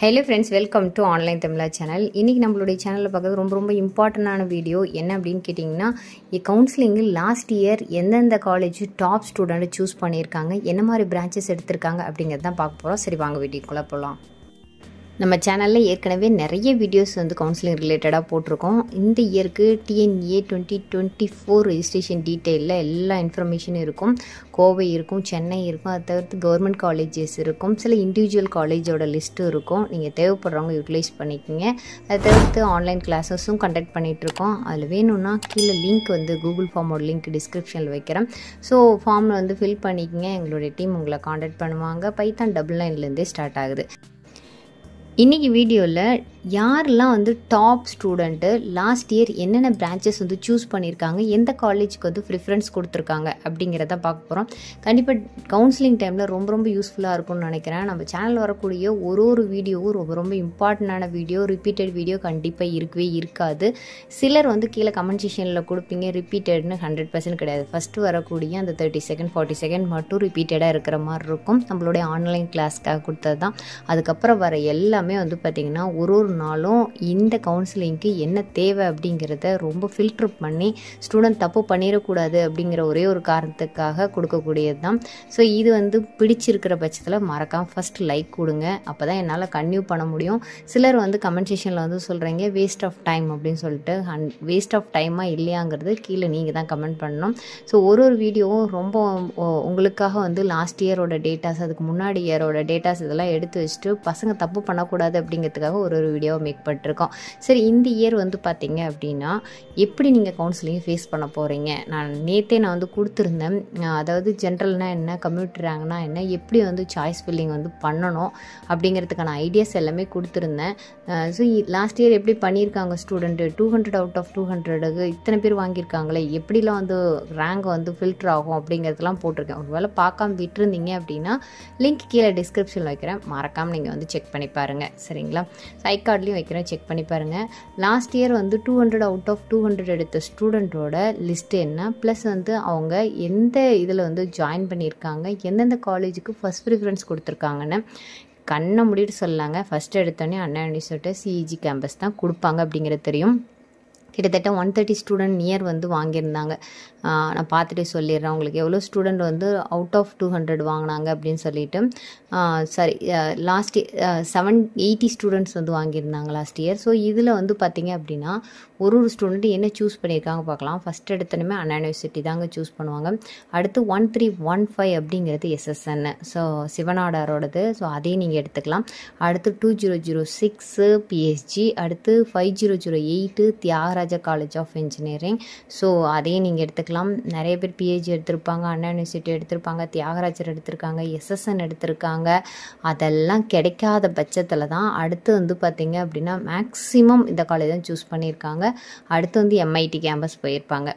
hello friends welcome to online Tamizha channel இன்றைக்கி நம்மளுடைய சேனலில் பார்க்குறது ரொம்ப ரொம்ப இம்பார்ட்டண்டான வீடியோ என்ன அப்படின்னு கேட்டிங்கன்னா கவுன்சிலிங்கில் லாஸ்ட் இயர் எந்தெந்த காலேஜ் டாப் ஸ்டூடெண்ட்டு சூஸ் பண்ணியிருக்காங்க என்ன மாதிரி பிரான்ச்சஸ் எடுத்திருக்காங்க அப்படிங்கிறது தான் பார்க்க போகிறோம் சரி வாங்க வீடியோக்குள்ளே போகலாம் நம்ம சேனலில் ஏற்கனவே நிறைய வீடியோஸ் வந்து கவுன்சிலிங் ரிலேட்டடாக போட்டிருக்கோம் இந்த இயருக்கு TNEA twenty twenty four registration டீட்டெயிலில் எல்லா இன்ஃபர்மேஷனும் இருக்கும் கோவை இருக்கும் சென்னை இருக்கும் அதை தவிர்த்து கவர்மெண்ட் காலேஜஸ் இருக்கும் சில இண்டிவிஜுவல் காலேஜோட லிஸ்ட்டும் இருக்கும் நீங்கள் தேவைப்படுறவங்க யூட்டிலைஸ் பண்ணிக்கோங்க அதை தவிர்த்து ஆன்லைன் கிளாஸஸும் கண்டக்ட் பண்ணிகிட்ருக்கோம் அதில் வேணும்னா கீழே லிங்க் வந்து கூகுள் ஃபார்மோட லிங்க் டிஸ்கிரிப்ஷனில் வைக்கிறேன் ஸோ ஃபார்மில் வந்து ஃபில் பண்ணிக்கோங்க எங்களுடைய டீம் உங்களை காண்டாக்ட் பண்ணுவாங்க பைத்தான் டபுள் நைன்லேருந்தே ஸ்டார்ட் ஆகுது இன்றைக்கி வீடியோவில் யாரெல்லாம் வந்து டாப் ஸ்டூடெண்ட்டு லாஸ்ட் இயர் என்னென்ன பிரான்ச்சஸ் வந்து சூஸ் பண்ணியிருக்காங்க எந்த காலேஜுக்கு வந்து ப்ரிஃபரன்ஸ் கொடுத்துருக்காங்க அப்படிங்கிறத பார்க்க போகிறோம் கண்டிப்பாக கவுன்சிலிங் டைமில் ரொம்ப ரொம்ப யூஸ்ஃபுல்லாக இருக்கும்னு நினைக்கிறேன் நம்ம சேனல் வரக்கூடிய ஒரு ஒரு வீடியோவும் ரொம்ப ரொம்ப இம்பார்ட்டண்டான வீடியோ ரிப்பீட்டட் வீடியோ கண்டிப்பாக இருக்கவே இருக்காது சிலர் வந்து கீழே கமெண்ட் செஷனில் கொடுப்பீங்க ரிப்பீட்டட்னு ஹண்ட்ரட் பர்சன்ட் கிடையாது ஃபஸ்ட்டு வரக்கூடிய அந்த தேர்ட்டி செகண்ட் ஃபார்ட்டி செகண்ட் மட்டும் ரிப்பீட்டடாக இருக்கிற மாதிரி இருக்கும் நம்மளுடைய ஆன்லைன் கிளாஸ்க்காக கொடுத்தது தான் அதுக்கப்புறம் வர எல்லாமே வந்து பார்த்திங்கன்னா ஒரு ஒரு சொன்னாலும் இந்த கவுன்சிலிங்க்கு என்ன தேவை அப்படிங்கிறத ரொம்ப ஃபில்ட்ரு பண்ணி ஸ்டூடெண்ட் தப்பு பண்ணிடக்கூடாது அப்படிங்கிற ஒரே ஒரு காரணத்துக்காக கொடுக்கக்கூடியது தான் ஸோ இது வந்து பிடிச்சிருக்கிற பட்சத்தில் மறக்காமல் ஃபஸ்ட் லைக் கொடுங்க அப்போ தான் என்னால் கன்னியூ பண்ண முடியும் சிலர் வந்து கமெண்ட் வந்து சொல்கிறீங்க வேஸ்ட் ஆஃப் டைம் அப்படின்னு சொல்லிட்டு ஹன் வேஸ்ட் ஆஃப் டைமாக இல்லையாங்கிறது கீழே நீங்கள் தான் கமெண்ட் பண்ணணும் ஸோ ஒரு ஒரு வீடியோவும் ரொம்ப உங்களுக்காக வந்து லாஸ்ட் இயரோட டேட்டாஸ் அதுக்கு முன்னாடி இயரோட டேட்டாஸ் இதெல்லாம் எடுத்து வச்சுட்டு பசங்க தப்பு பண்ணக்கூடாது அப்படிங்கிறதுக்காக ஒரு ஒரு வீடியோ வீடியோவை மேக் பண்ணிருக்கோம் சரி இந்த இயர் வந்து பார்த்தீங்க அப்படின்னா எப்படி நீங்கள் கவுன்சிலிங் ஃபேஸ் பண்ண போகிறீங்க நான் நேற்றே நான் வந்து கொடுத்துருந்தேன் அதாவது ஜென்ரல்னால் என்ன கம்ப்யூட்டர் ரேங்க்னா என்ன எப்படி வந்து சாய்ஸ் ஃபில்லிங் வந்து பண்ணணும் அப்படிங்கிறதுக்கான ஐடியாஸ் எல்லாமே கொடுத்துருந்தேன் ஸோ லாஸ்ட் இயர் எப்படி பண்ணியிருக்காங்க student two hundred out of two ஹண்ட்ரடுக்கு இத்தனை பேர் வாங்கியிருக்காங்களே எப்படிலாம் வந்து ரேங்க் வந்து ஃபில்டர் ஆகும் அப்படிங்கிறதுலாம் போட்டிருக்கேன் ஒருவேளை பார்க்காம விட்டுருந்தீங்க அப்படின்னா லிங்க் கீழே டிஸ்கிரிப்ஷனில் வைக்கிறேன் மறக்காமல் நீங்கள் வந்து செக் பண்ணி பாருங்கள் சரிங்களா ஸோ ஐ கார்ட்லேயும் வைக்கிறேன் செக் பண்ணி பாருங்கள் லாஸ்ட் இயர் வந்து two hundred out of two hundred எடுத்த ஸ்டூடெண்ட்டோட லிஸ்ட் என்ன ப்ளஸ் வந்து அவங்க எந்த இதில் வந்து ஜாயின் பண்ணியிருக்காங்க எந்தெந்த காலேஜுக்கு ஃபஸ்ட் ப்ரிஃபரன்ஸ் கொடுத்துருக்காங்கன்னு கண்ணை முடிட்டு சொல்லாங்க ஃபஸ்ட்டு எடுத்தோடனே அண்ணா யூனிவர்சிட்டி சிஇஜி கேம்பஸ் தான் கொடுப்பாங்க அப்படிங்கிறது தெரியும் கிட்டத்தட்ட ஒன் தேர்ட்டி ஸ்டூடெண்ட் நியர் வந்து வாங்கியிருந்தாங்க நான் பார்த்துட்டே சொல்லிடுறேன் உங்களுக்கு எவ்வளோ ஸ்டூடெண்ட் வந்து அவுட் ஆஃப் டூ ஹண்ட்ரட் வாங்கினாங்க அப்படின்னு சொல்லிட்டு sorry last seven eighty students வந்து வாங்கியிருந்தாங்க லாஸ்ட் இயர் ஸோ இதில் வந்து பார்த்தீங்க அப்படின்னா ஒரு ஒரு ஸ்டூடெண்ட் என்ன சூஸ் பண்ணியிருக்காங்க பார்க்கலாம் ஃபஸ்ட் எடுத்தனுமே அண்ணா யூனிவர்சிட்டி தாங்க சூஸ் பண்ணுவாங்க அடுத்து ஒன் த்ரீ ஒன் ஃபைவ் அப்படிங்கிறது எஸ்எஸ்என் ஸோ சிவனாடாரோடது ஸோ அதையும் நீங்கள் எடுத்துக்கலாம் அடுத்து two zero zero six PSG அடுத்து five zero zero eight Thiagaraja college of engineering so அதையும் நீங்கள் எடுத்துக்கலாம் எடுத்திருக்கலாம் நிறைய பேர் பிஹெச்சி எடுத்திருப்பாங்க அண்ணா யூனிவர்சிட்டி எடுத்திருப்பாங்க தியாகராஜர் எடுத்திருக்காங்க எஸ்எஸ்என் எடுத்திருக்காங்க அதெல்லாம் கிடைக்காத பட்சத்தில் தான் அடுத்து வந்து பார்த்திங்க அப்படின்னா மேக்ஸிமம் இந்த காலேஜ் தான் சூஸ் பண்ணியிருக்காங்க அடுத்து வந்து எம்ஐடி கேம்பஸ் போயிருப்பாங்க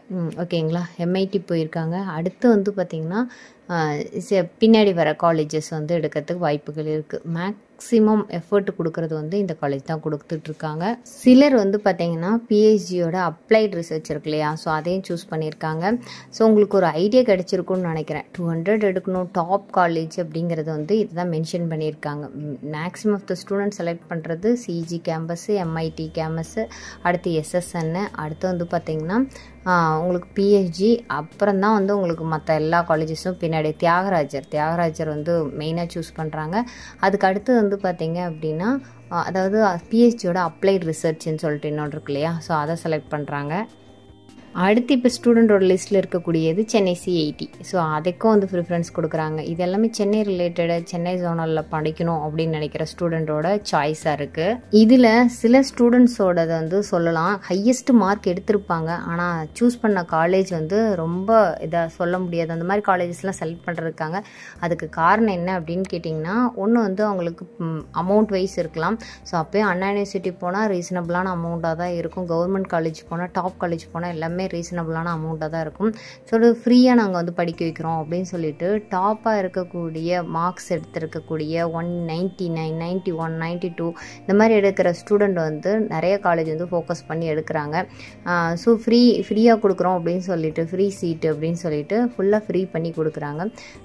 ஓகேங்களா எம்ஐடி போயிருக்காங்க அடுத்து வந்து பார்த்திங்கன்னா பின்னாடி வர காலேஜஸ் வந்து எடுக்கிறதுக்கு வாய்ப்புகள் இருக்குது மேக் மேக்ஸிமம் எஃபர்ட் கொடுக்கறது வந்து இந்த காலேஜ் தான் கொடுத்துட்ருக்காங்க சிலர் வந்து பார்த்தீங்கன்னா பிஹெச்டியோட அப்ளைட் ரிசர்ச் இருக்கு இல்லையா ஸோ அதையும் சூஸ் பண்ணியிருக்காங்க ஸோ உங்களுக்கு ஒரு ஐடியா கிடைச்சிருக்கும்னு நினைக்கிறேன் டூ ஹண்ட்ரட் எடுக்கணும் டாப் காலேஜ் அப்படிங்கிறது வந்து இதுதான் மென்ஷன் பண்ணியிருக்காங்க maximum of the student select பண்ணுறது சிஜி கேம்பஸ்ஸு எம்ஐடி கேம்பஸ்ஸு அடுத்து எஸ்எஸ்என்னு அடுத்து வந்து பார்த்திங்கன்னா உங்களுக்கு பிஹெச்டி அப்புறம் தான் வந்து உங்களுக்கு மற்ற எல்லா காலேஜஸும் பின்னாடி தியாகராஜர் தியாகராஜர் வந்து மெயினாக சூஸ் பண்ணுறாங்க அதுக்கு அடுத்து வந்து பார்த்திங்க அப்படின்னா அதாவது பிஹெச்சியோட அப்ளைட் ரிசர்ச்னு சொல்லிட்டு இன்னொன்று இருக்கு இல்லையா ஸோ அதை செலக்ட் பண்ணுறாங்க அடுத்து இப்போ ஸ்டூடெண்டோட லிஸ்ட்டில் இருக்கக்கூடியது சென்னை சிஐடி ஸோ அதுக்கும் வந்து ப்ரிஃபரன்ஸ் கொடுக்குறாங்க இது எல்லாமே சென்னை ரிலேட்டடாக சென்னை ஜோனலில் படிக்கணும் அப்படின்னு நினைக்கிற ஸ்டூடெண்ட்டோட சாய்ஸாக இருக்குது இதில் சில ஸ்டூடெண்ட்ஸோட வந்து சொல்லலாம் ஹையஸ்ட் மார்க் எடுத்திருப்பாங்க ஆனால் சூஸ் பண்ண காலேஜ் வந்து ரொம்ப இதாக சொல்ல முடியாது அந்த மாதிரி காலேஜஸ்லாம் செலக்ட் பண்ணுறதுக்காங்க அதுக்கு காரணம் என்ன அப்படின்னு கேட்டிங்கன்னா ஒன்று வந்து அவங்களுக்கு அமௌண்ட் வைஸ் இருக்கலாம் ஸோ அப்போயே அண்ணா யூனிவர்சிட்டி போனால் ரீசனபிளான அமௌண்ட்டாக தான் இருக்கும் கவர்மெண்ட் காலேஜ் போனால் டாப் காலேஜ் போனால் எல்லாமே எல்லாமே ரீசனபுளான அமௌண்ட்டாக தான் இருக்கும் ஸோ அது ஃப்ரீயாக நாங்கள் வந்து படிக்க வைக்கிறோம் அப்படின்னு சொல்லிட்டு டாப்பாக இருக்கக்கூடிய மார்க்ஸ் எடுத்திருக்கக்கூடிய one ninety nine ninety one ninety two இந்த மாதிரி எடுக்கிற ஸ்டூடெண்ட் வந்து நிறைய காலேஜ் வந்து ஃபோக்கஸ் பண்ணி எடுக்கிறாங்க ஸோ ஃப்ரீ ஃப்ரீயாக கொடுக்குறோம் அப்படின்னு சொல்லிட்டு ஃப்ரீ சீட்டு அப்படின்னு சொல்லிட்டு ஃபுல்லாக ஃப்ரீ பண்ணி கொடுக்குறாங்க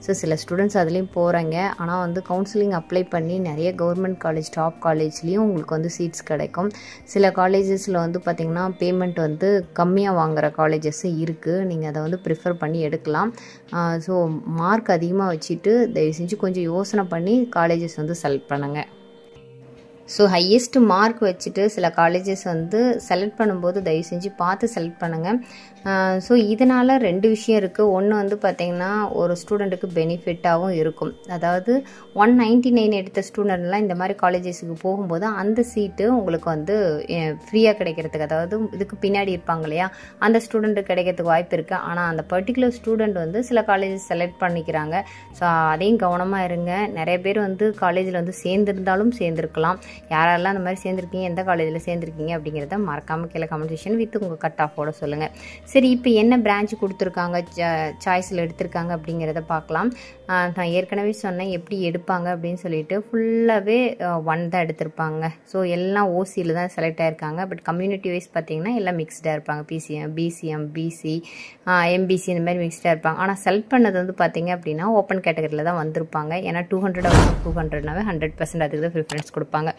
ஸோ சில ஸ்டூடெண்ட்ஸ் அதுலேயும் போகிறாங்க ஆனால் வந்து கவுன்சிலிங் அப்ளை பண்ணி நிறைய கவர்மெண்ட் காலேஜ் டாப் காலேஜ்லேயும் உங்களுக்கு வந்து சீட்ஸ் கிடைக்கும் சில காலேஜஸில் வந்து பார்த்திங்கன்னா பேமெண்ட் வந்து கம்மியாக வாங்குறாங்க வர காலேஜஸ்ஸு இருக்குது நீங்கள் அதை வந்து ப்ரிஃபர் பண்ணி எடுக்கலாம் ஸோ மார்க் அதிகமாக வச்சுட்டு தயவு செஞ்சு கொஞ்சம் யோசனை பண்ணி காலேஜஸ் வந்து செலக்ட் பண்ணுங்கள் ஸோ ஹையஸ்ட் மார்க் வச்சுட்டு சில காலேஜஸ் வந்து செலக்ட் பண்ணும்போது தயவு செஞ்சு பார்த்து செலக்ட் பண்ணுங்கள் ஸோ இதனால் ரெண்டு விஷயம் இருக்குது ஒன்று வந்து பார்த்திங்கன்னா ஒரு ஸ்டூடெண்ட்டுக்கு பெனிஃபிட்டாகவும் இருக்கும் அதாவது ஒன் நைன்டி நைன் எடுத்த ஸ்டூடெண்ட்லாம் இந்த மாதிரி காலேஜஸுக்கு போகும்போது அந்த சீட்டு உங்களுக்கு வந்து ஃப்ரீயாக கிடைக்கிறதுக்கு அதாவது இதுக்கு பின்னாடி இருப்பாங்க இல்லையா அந்த ஸ்டூடெண்ட்டு கிடைக்கிறதுக்கு வாய்ப்பு இருக்குது ஆனால் அந்த பர்டிகுலர் ஸ்டூடெண்ட் வந்து சில காலேஜஸ் செலக்ட் பண்ணிக்கிறாங்க ஸோ அதையும் கவனமாக இருங்க நிறைய பேர் வந்து காலேஜில் வந்து சேர்ந்துருந்தாலும் சேர்ந்துருக்கலாம் யாரெல்லாம் அந்த மாதிரி சேர்ந்துருக்கீங்க எந்த காலேஜில் சேர்ந்துருக்கீங்க அப்படிங்கிறத மறக்காமல் கீழே கமெண்ட் வித் உங்கள் கட் ஆஃபோட சொல்லுங்கள் சரி இப்போ என்ன பிரான்ச் கொடுத்துருக்காங்க சாய்ஸில் எடுத்திருக்காங்க அப்படிங்கிறத பார்க்கலாம் நான் ஏற்கனவே சொன்னேன் எப்படி எடுப்பாங்க அப்படின்னு சொல்லிட்டு ஃபுல்லாகவே ஒன் தான் எடுத்திருப்பாங்க ஸோ எல்லாம் ஓசியில் தான் செலக்ட் ஆகிருக்காங்க பட் கம்யூனிட்டி வைஸ் பார்த்திங்கன்னா எல்லாம் மிக்ஸ்டாக இருப்பாங்க பிசிஎம் பிசிஎம் பிசி எம்பிசி இந்த மாதிரி மிக்ஸ்டாக இருப்பாங்க ஆனால் செலக்ட் பண்ணது வந்து பார்த்திங்க அப்படின்னா ஓப்பன் கேட்டகரியில் தான் வந்திருப்பாங்க ஏன்னா டூ ஹண்ட்ரட் ஆகும் டூ ஹண்ட்ரட்னாவே ஹண்ட்ரட் பர்சன்ட் அதுக்கு தான் ப்ரிஃபரன்ஸ் கொடுப்பாங்க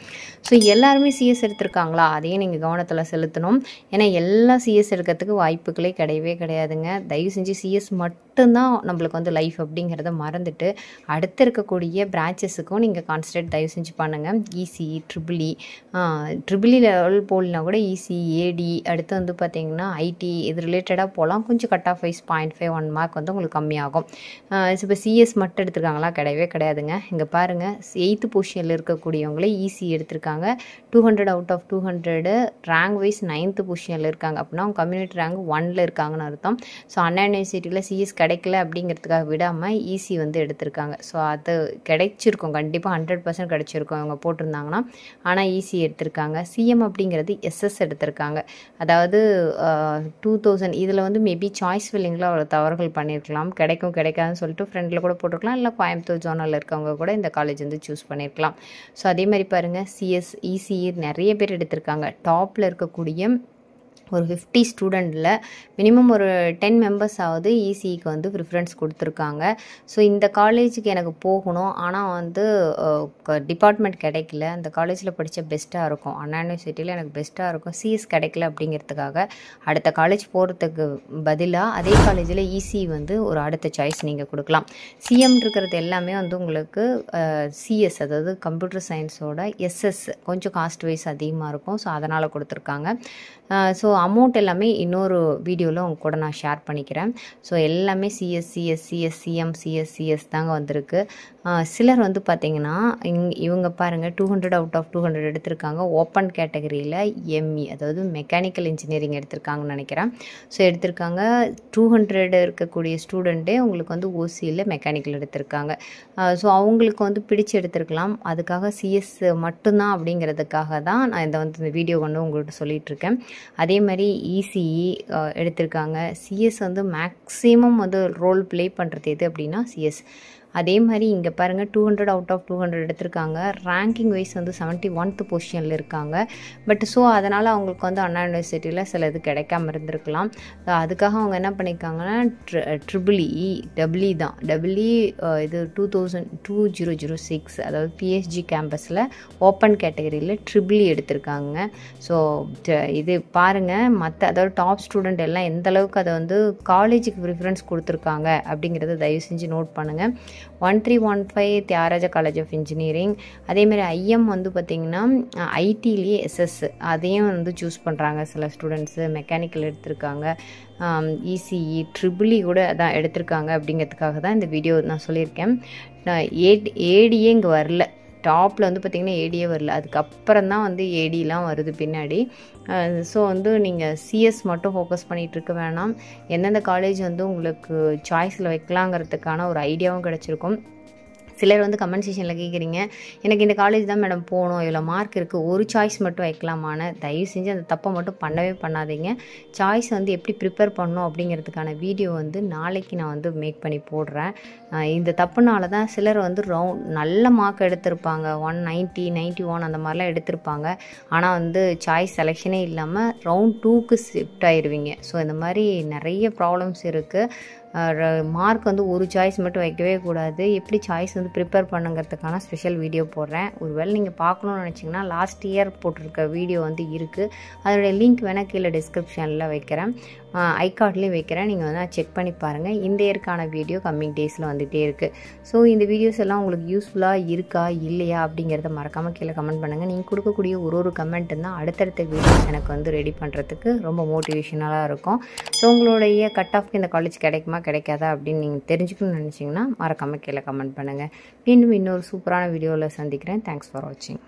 ஸோ எல்லாருமே சிஎஸ் எடுத்திருக்காங்களா அதையும் நீங்கள் கவனத்தில் செலுத்தணும் ஏன்னா எல்லா சிஎஸ் எடுக்கிறதுக்கு வாய்ப்புகளே கிடையவே கிடையாதுங்க தயவு செஞ்சு சிஎஸ் மட்டும்தான் நம்மளுக்கு வந்து லைஃப் அப்படிங்கிறத மறந்து மறந்துட்டு அடுத்து இருக்கக்கூடிய பிரான்ச்சஸுக்கும் நீங்கள் கான்சன்ட்ரேட் தயவு செஞ்சு பண்ணுங்கள் இசி ட்ரிபிளி ட்ரிபிளி லெவல் போடலனா கூட இசி e ஏடி அடுத்து வந்து பார்த்திங்கன்னா ஐடி இது ரிலேட்டடாக போகலாம் கொஞ்சம் cut off wise point five one mark வந்து உங்களுக்கு கம்மியாகும் இப்போ சிஎஸ் மட்டும் எடுத்திருக்காங்களா கிடையவே கிடையாதுங்க இங்கே பாருங்கள் எயித்து பொசிஷனில் இருக்கக்கூடியவங்களே ஈசி e எடுத்திருக்காங்க two hundred out of two hundred rank wise ninth பொசிஷனில் இருக்காங்க அப்படின்னா அவங்க கம்யூனிட்டி ரேங்க் ஒனில் இருக்காங்கன்னு அர்த்தம் ஸோ அண்ணா யூனிவர்சிட்டியில் சிஎஸ் கிடைக்கல அப்படிங்கிறதுக்காக விடாமல் e வந்து வந்து எடுத்திருக்காங்க ஸோ அது கிடைச்சிருக்கும் கண்டிப்பாக ஹண்ட்ரட் பர்சன்ட் கிடச்சிருக்கும் அவங்க போட்டிருந்தாங்கன்னா ஆனால் ஈஸி e எடுத்திருக்காங்க சிஎம் அப்படிங்கிறது எஸ்எஸ் எடுத்திருக்காங்க அதாவது டூ தௌசண்ட் இதில் வந்து மேபி சாய்ஸ் ஃபில்லிங்கில் அவ்வளோ தவறுகள் பண்ணியிருக்கலாம் கிடைக்கும் கிடைக்காதுன்னு சொல்லிட்டு ஃப்ரெண்டில் கூட போட்டிருக்கலாம் இல்லை கோயம்புத்தூர் ஜோனில் இருக்கவங்க கூட இந்த காலேஜ் வந்து சூஸ் பண்ணியிருக்கலாம் ஸோ அதே மாதிரி பாருங்கள் சிஎஸ் இசிஇ e e நிறைய பேர் எடுத்திருக்காங்க டாப்பில் இருக்கக்கூடிய ஒரு ஃபிஃப்டி ஸ்டூடெண்ட்டில் மினிமம் ஒரு டென் மெம்பர்ஸ் ஆகுது இசிஇக்கு வந்து ப்ரிஃபரன்ஸ் கொடுத்துருக்காங்க ஸோ இந்த காலேஜுக்கு எனக்கு போகணும் ஆனால் வந்து டிபார்ட்மெண்ட் கிடைக்கல அந்த காலேஜில் படித்த பெஸ்ட்டாக இருக்கும் அண்ணா யூனிவர்சிட்டியில் எனக்கு பெஸ்ட்டாக இருக்கும் சிஎஸ் கிடைக்கல அப்படிங்கிறதுக்காக அடுத்த காலேஜ் போகிறதுக்கு பதிலாக அதே காலேஜில் ஈசி e e வந்து ஒரு அடுத்த சாய்ஸ் நீங்கள் கொடுக்கலாம் சிஎம் இருக்கிறது எல்லாமே வந்து உங்களுக்கு சிஎஸ் அதாவது கம்ப்யூட்டர் சயின்ஸோட எஸ்எஸ் கொஞ்சம் காஸ்ட் வைஸ் அதிகமாக இருக்கும் ஸோ அதனால் கொடுத்துருக்காங்க ஸோ அமௌண்ட் எல்லாமே இன்னொரு வீடியோவில் உங்கள் கூட நான் ஷேர் பண்ணிக்கிறேன் ஸோ எல்லாமே CS CS CS CM CS CS தாங்க வந்திருக்கு சிலர் வந்து பார்த்திங்கன்னா இங் இவங்க பாருங்கள் two hundred out of two hundred எடுத்திருக்காங்க ஓப்பன் கேட்டகரியில் எம்இ அதாவது மெக்கானிக்கல் இன்ஜினியரிங் எடுத்திருக்காங்கன்னு நினைக்கிறேன் ஸோ எடுத்திருக்காங்க டூ ஹண்ட்ரட் இருக்கக்கூடிய ஸ்டூடெண்ட்டே உங்களுக்கு வந்து ஓசியில் மெக்கானிக்கல் எடுத்திருக்காங்க ஸோ அவங்களுக்கு வந்து பிடிச்சி எடுத்திருக்கலாம் அதுக்காக சிஎஸ் மட்டும்தான் அப்படிங்கிறதுக்காக தான் நான் இந்த வந்து இந்த வீடியோ கொண்டு உங்கள்கிட்ட சொல்லிகிட்ருக்கேன் அதே மாதிரி இசிஇ e e, எடுத்திருக்காங்க சிஎஸ் வந்து மேக்ஸிமம் வந்து ரோல் ப்ளே பண்ணுறது எது அப்படின்னா சிஎஸ் அதே மாதிரி இங்கே பாருங்கள் two hundred out of two hundred எடுத்திருக்காங்க ரேங்கிங் வைஸ் வந்து செவன்ட்டி ஒன்த் பொசிஷனில் இருக்காங்க பட் ஸோ அதனால் அவங்களுக்கு வந்து அண்ணா யூனிவர்சிட்டியில் சில இது கிடைக்காம இருந்திருக்கலாம் அதுக்காக அவங்க என்ன பண்ணியிருக்காங்கன்னா ட்ரி ட்ரிபிளி டபிள்இ e, e தான் டபிள்இ e, இது two thousand two zero zero six அதாவது பிஎஸ்ஜி கேம்பஸில் ஓப்பன் கேட்டகரியில் ட்ரிபிளி எடுத்திருக்காங்க ஸோ இது பாருங்கள் மற்ற அதாவது டாப் ஸ்டூடெண்ட் எல்லாம் எந்த அளவுக்கு அதை வந்து காலேஜுக்கு ப்ரிஃபரன்ஸ் கொடுத்துருக்காங்க அப்படிங்கிறத தயவு செஞ்சு நோட் பண்ணுங்கள் one three one five Thiagaraja college of engineering அதேமாதிரி ஐஎம் வந்து பார்த்திங்கன்னா ஐடிலேயே எஸ்எஸ் அதையும் வந்து சூஸ் பண்ணுறாங்க சில ஸ்டூடெண்ட்ஸு மெக்கானிக்கல் எடுத்திருக்காங்க ECE triple E e e, e கூட அதான் எடுத்திருக்காங்க அப்படிங்கிறதுக்காக தான் இந்த வீடியோ நான் சொல்லியிருக்கேன் நான் ஏட் ஏடியே இங்கே வரல டாப்பில் வந்து பார்த்திங்கன்னா ஏடியே வரல அதுக்கப்புறம் தான் வந்து ஏடிலாம் வருது பின்னாடி ஸோ வந்து நீங்கள் சிஎஸ் மட்டும் ஃபோக்கஸ் பண்ணிகிட்டு இருக்க வேணாம் எந்தெந்த காலேஜ் வந்து உங்களுக்கு சாய்ஸில் வைக்கலாங்கிறதுக்கான ஒரு ஐடியாவும் கிடச்சிருக்கும் சிலர் வந்து கமெண்ட் கேட்குறீங்க எனக்கு இந்த காலேஜ் தான் மேடம் போகணும் இவ்வளோ மார்க் இருக்குது ஒரு சாய்ஸ் மட்டும் வைக்கலாமான தயவு செஞ்சு அந்த தப்பை மட்டும் பண்ணவே பண்ணாதீங்க சாய்ஸ் வந்து எப்படி ப்ரிப்பேர் பண்ணணும் அப்படிங்கிறதுக்கான வீடியோ வந்து நாளைக்கு நான் வந்து மேக் பண்ணி போடுறேன் இந்த தப்புனால தான் சிலர் வந்து ரவுண்ட் நல்ல மார்க் எடுத்திருப்பாங்க ஒன் நைன்ட்டி நைன்ட்டி ஒன் அந்த மாதிரிலாம் எடுத்திருப்பாங்க ஆனால் வந்து சாய்ஸ் செலெக்ஷனே இல்லாமல் ரவுண்ட் டூக்கு ஷிஃப்ட் ஆயிடுவீங்க ஸோ இந்த மாதிரி நிறைய ப்ராப்ளம்ஸ் இருக்குது மார்க் வந்து ஒரு சாய்ஸ் மட்டும் வைக்கவே கூடாது எப்படி சாய்ஸ் வந்து ப்ரிப்பேர் பண்ணுங்கிறதுக்கான ஸ்பெஷல் வீடியோ போடுறேன் ஒருவேளை நீங்கள் பார்க்கணுன்னு நினச்சிங்கன்னா லாஸ்ட் இயர் போட்டிருக்க வீடியோ வந்து இருக்குது அதோடைய லிங்க் வேணால் கீழே டிஸ்கிரிப்ஷனில் வைக்கிறேன் ஐ கார்ட்லேயும் வைக்கிறேன் நீங்கள் வந்து செக் பண்ணி பாருங்கள் இந்த இயருக்கான வீடியோ கம்மிங் டேஸில் வந்துகிட்டே இருக்குது ஸோ இந்த வீடியோஸ் எல்லாம் உங்களுக்கு யூஸ்ஃபுல்லாக இருக்கா இல்லையா அப்படிங்கிறத மறக்காமல் கீழே கமெண்ட் பண்ணுங்கள் நீங்கள் கொடுக்கக்கூடிய ஒரு ஒரு கமெண்ட்டு தான் அடுத்தடுத்த வீடியோஸ் எனக்கு வந்து ரெடி பண்ணுறதுக்கு ரொம்ப மோட்டிவேஷனலாக இருக்கும் ஸோ உங்களுடைய கட் ஆஃப் இந்த காலேஜ் கிடைக்குமா கிடைக்காதா அப்படின்னு நீங்கள் தெரிஞ்சுக்கணும்னு நினச்சிங்கன்னா மறக்காமல் கீழே கமெண்ட் பண்ணுங்கள் மீண்டும் இன்னொரு சூப்பரான வீடியோவில் சந்திக்கிறேன் தேங்க்ஸ் ஃபார் வாட்சிங்